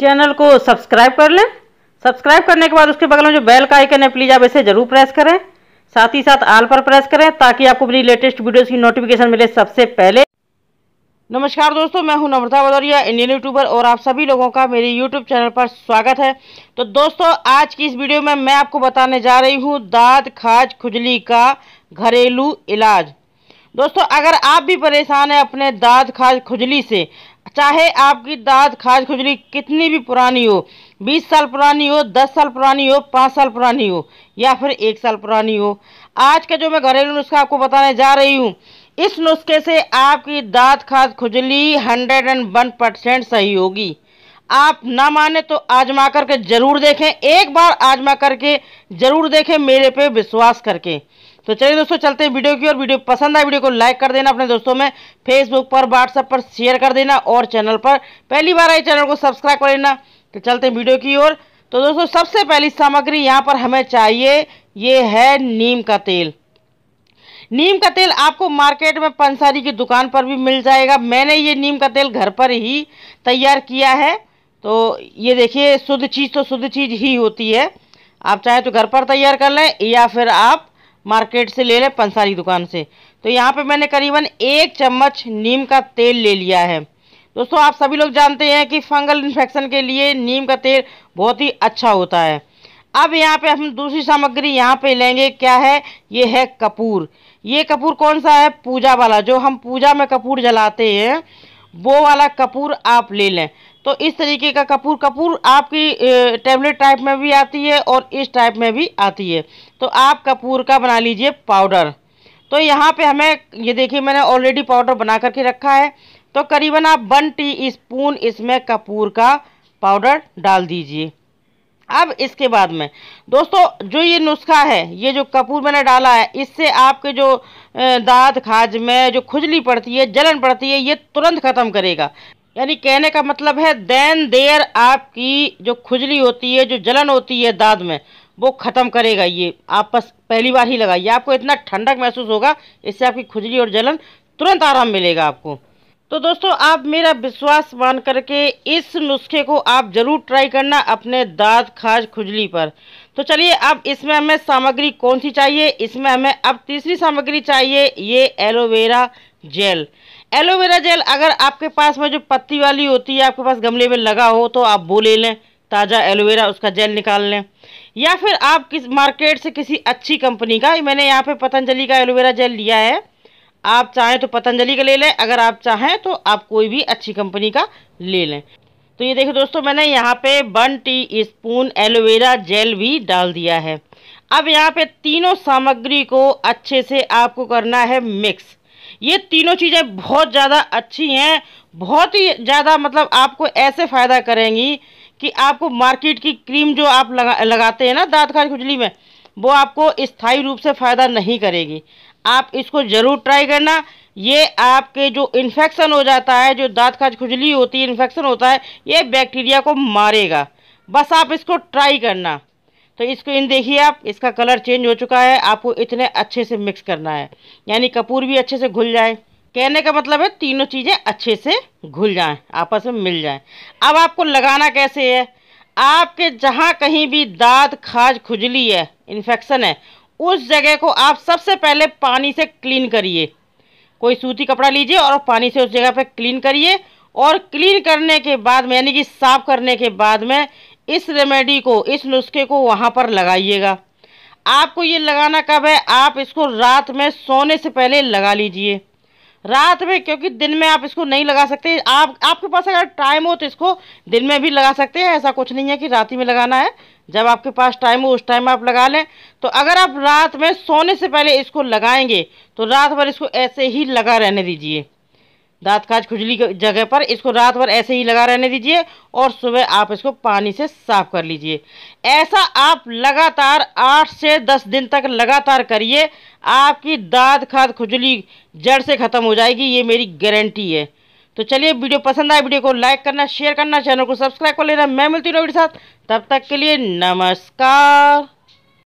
channel को subscribe कर लें सब्सक्राइब करने के बाद उसके बगल में जो बेल का आइकन है प्लीज़ आप इसे ज़रूर प्रेस करें साथ ही साथ आल पर प्रेस करें ताकि आपको मेरी लेटेस्ट वीडियोज़ की नोटिफिकेशन मिले सबसे पहले नमस्कार दोस्तों मैं हूं नम्रता भदौरिया इंडियन यूट्यूबर और आप सभी लोगों का मेरे यूट्यूब चैनल पर स्वागत है तो दोस्तों आज की इस वीडियो में मैं आपको बताने जा रही हूँ दाँत खाज खुजली का घरेलू इलाज दोस्तों अगर आप भी परेशान हैं अपने दाँत खाज खुजली से चाहे आपकी दाद खाज खुजली कितनी भी पुरानी हो बीस साल पुरानी हो दस साल पुरानी हो पाँच साल पुरानी हो या फिर एक साल पुरानी हो आज का जो मैं घरेलू नुस्खा आपको बताने जा रही हूँ इस नुस्खे से आपकी दाँत खाद खुजली हंड्रेड एंड वन परसेंट सही होगी आप ना माने तो आजमा करके ज़रूर देखें एक बार आजमा करके ज़रूर देखें मेरे पे विश्वास करके तो चलिए दोस्तों चलते हैं वीडियो की और वीडियो पसंद आए वीडियो को लाइक कर देना अपने दोस्तों में फेसबुक पर व्हाट्सएप पर शेयर कर देना और चैनल पर पहली बार आए चैनल को सब्सक्राइब कर लेना तो चलते हैं वीडियो की ओर तो दोस्तों सबसे पहली सामग्री यहाँ पर हमें चाहिए ये है नीम का तेल नीम का तेल आपको मार्केट में पंसारी की दुकान पर भी मिल जाएगा मैंने ये नीम का तेल घर पर ही तैयार किया है तो ये देखिए शुद्ध चीज़ तो शुद्ध चीज़ ही होती है आप चाहे तो घर पर तैयार कर लें या फिर आप मार्केट से ले लें पंसारी दुकान से तो यहाँ पे मैंने करीबन एक चम्मच नीम का तेल ले लिया है दोस्तों आप सभी लोग जानते हैं कि फंगल इन्फेक्शन के लिए नीम का तेल बहुत ही अच्छा होता है अब यहाँ पे हम दूसरी सामग्री यहाँ पे लेंगे क्या है ये है कपूर ये कपूर कौन सा है पूजा वाला जो हम पूजा में कपूर जलाते हैं वो वाला कपूर आप ले लें तो इस तरीके का कपूर कपूर आपकी टैबलेट टाइप में भी आती है और इस टाइप में भी आती है तो आप कपूर का बना लीजिए पाउडर तो यहाँ पे हमें ये देखिए मैंने ऑलरेडी पाउडर बना करके रखा है तो करीबन आप वन टी स्पून इसमें कपूर का पाउडर डाल दीजिए अब इसके बाद में दोस्तों जो ये नुस्खा है ये जो कपूर मैंने डाला है इससे आपके जो दांत खाज में जो खुजली पड़ती है जलन पड़ती है ये तुरंत ख़त्म करेगा यानी कहने का मतलब है देन देर आपकी जो खुजली होती है जो जलन होती है दाद में वो ख़त्म करेगा ये आपस पहली बार ही लगाइए आपको इतना ठंडक महसूस होगा इससे आपकी खुजली और जलन तुरंत आराम मिलेगा आपको तो दोस्तों आप मेरा विश्वास मान करके इस नुस्खे को आप ज़रूर ट्राई करना अपने दाद खाज खुजली पर तो चलिए अब इसमें हमें सामग्री कौन सी चाहिए इसमें हमें अब तीसरी सामग्री चाहिए ये एलोवेरा जेल एलोवेरा जेल अगर आपके पास में जो पत्ती वाली होती है आपके पास गमले में लगा हो तो आप वो ले लें ताज़ा एलोवेरा उसका जेल निकाल लें या फिर आप किस मार्केट से किसी अच्छी कंपनी का मैंने यहाँ पे पतंजलि का एलोवेरा जेल लिया है आप चाहें तो पतंजलि का ले लें अगर आप चाहें तो आप कोई भी अच्छी कंपनी का ले लें तो ये देखो दोस्तों मैंने यहाँ पे one teaspoon aloe vera gel भी डाल दिया है अब यहाँ पे तीनों सामग्री को अच्छे से आपको करना है मिक्स ये तीनों चीज़ें बहुत ज़्यादा अच्छी हैं बहुत ही ज़्यादा मतलब आपको ऐसे फ़ायदा करेंगी कि आपको मार्केट की क्रीम जो आप लगा लगाते हैं ना दाँत खाज खुजली में वो आपको स्थायी रूप से फ़ायदा नहीं करेगी आप इसको ज़रूर ट्राई करना ये आपके जो इन्फेक्शन हो जाता है जो दाँत खाज खुजली होती है इन्फेक्शन होता है ये बैक्टीरिया को मारेगा बस आप इसको ट्राई करना तो इसको इन देखिए आप इसका कलर चेंज हो चुका है आपको इतने अच्छे से मिक्स करना है यानी कपूर भी अच्छे से घुल जाए कहने का मतलब है तीनों चीज़ें अच्छे से घुल जाएँ आपस में मिल जाएँ अब आपको लगाना कैसे है आपके जहाँ कहीं भी दाँत खाज खुजली है इन्फेक्शन है उस जगह को आप सबसे पहले पानी से क्लीन करिए कोई सूती कपड़ा लीजिए और पानी से उस जगह पर क्लीन करिए और क्लीन करने के बाद में यानी कि साफ़ करने के बाद में इस रेमेडी को इस नुस्खे को वहाँ पर लगाइएगा आपको ये लगाना कब है आप इसको रात में सोने से पहले लगा लीजिए रात में क्योंकि दिन में आप इसको नहीं लगा सकते आप आपके पास अगर टाइम हो तो इसको दिन में भी लगा सकते हैं ऐसा कुछ नहीं है कि रात ही में लगाना है जब आपके पास टाइम हो उस टाइम आप लगा लें तो अगर आप रात में सोने से पहले इसको लगाएंगे तो रात भर इसको ऐसे ही लगा रहने दीजिए दाँत काज खुजली जगह पर इसको रात भर ऐसे ही लगा रहने दीजिए और सुबह आप इसको पानी से साफ कर लीजिए ऐसा आप लगातार आठ से दस दिन तक लगातार करिए आपकी दाँत खाद खुजली जड़ से ख़त्म हो जाएगी ये मेरी गारंटी है तो चलिए वीडियो पसंद आए वीडियो को लाइक करना शेयर करना चैनल को सब्सक्राइब कर लेना मैं मिलती हूँ साथ तब तक के लिए नमस्कार